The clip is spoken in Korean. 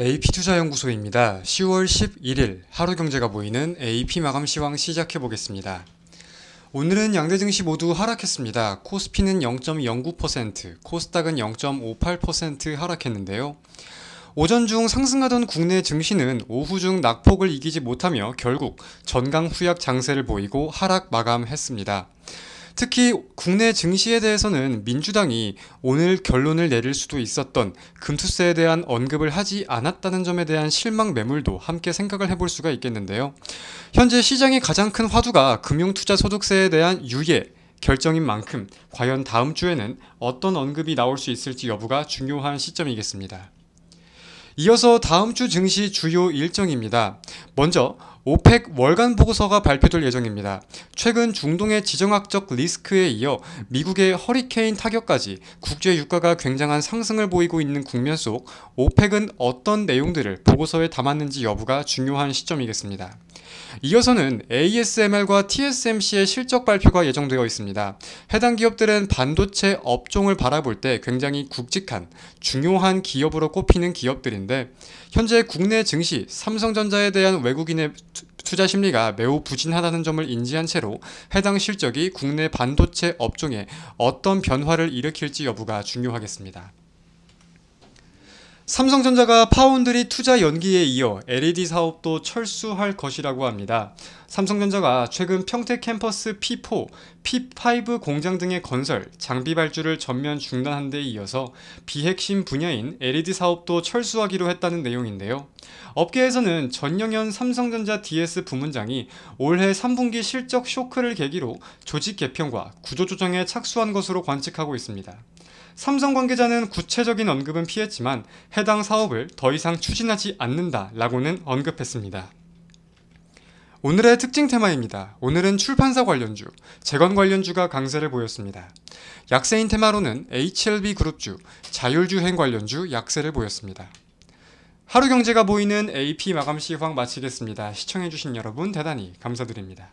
AP투자연구소입니다. 10월 11일 하루경제가 보이는 AP 마감 시황 시작해 보겠습니다. 오늘은 양대 증시 모두 하락했습니다. 코스피는 0.09%, 코스닥은 0.58% 하락했는데요. 오전 중 상승하던 국내 증시는 오후 중 낙폭을 이기지 못하며 결국 전강 후약 장세를 보이고 하락 마감했습니다. 특히 국내 증시에 대해서는 민주당이 오늘 결론을 내릴 수도 있었던 금투세에 대한 언급을 하지 않았다는 점에 대한 실망 매물도 함께 생각을 해볼 수가 있겠는데요. 현재 시장의 가장 큰 화두가 금융투자소득세에 대한 유예, 결정인 만큼 과연 다음 주에는 어떤 언급이 나올 수 있을지 여부가 중요한 시점이겠습니다. 이어서 다음 주 증시 주요 일정입니다. 먼저 오펙 월간 보고서가 발표될 예정입니다. 최근 중동의 지정학적 리스크에 이어 미국의 허리케인 타격까지 국제 유가가 굉장한 상승을 보이고 있는 국면 속 오펙은 어떤 내용들을 보고서에 담았는지 여부가 중요한 시점이겠습니다. 이어서는 ASML과 TSMC의 실적 발표가 예정되어 있습니다. 해당 기업들은 반도체 업종을 바라볼 때 굉장히 굵직한 중요한 기업으로 꼽히는 기업들인데 현재 국내 증시 삼성전자에 대한 외국인의 투자 심리가 매우 부진하다는 점을 인지한 채로 해당 실적이 국내 반도체 업종에 어떤 변화를 일으킬지 여부가 중요하겠습니다. 삼성전자가 파운드리 투자 연기에 이어 LED 사업도 철수할 것이라고 합니다. 삼성전자가 최근 평택 캠퍼스 P4, P5 공장 등의 건설, 장비 발주를 전면 중단한 데 이어서 비핵심 분야인 LED 사업도 철수하기로 했다는 내용인데요. 업계에서는 전영현 삼성전자 DS 부문장이 올해 3분기 실적 쇼크를 계기로 조직 개편과 구조조정에 착수한 것으로 관측하고 있습니다. 삼성 관계자는 구체적인 언급은 피했지만 해당 사업을 더 이상 추진하지 않는다라고는 언급했습니다. 오늘의 특징 테마입니다. 오늘은 출판사 관련주, 재건 관련주가 강세를 보였습니다. 약세인 테마로는 HLB 그룹주, 자율주행 관련주 약세를 보였습니다. 하루 경제가 보이는 AP 마감 시황 마치겠습니다. 시청해주신 여러분 대단히 감사드립니다.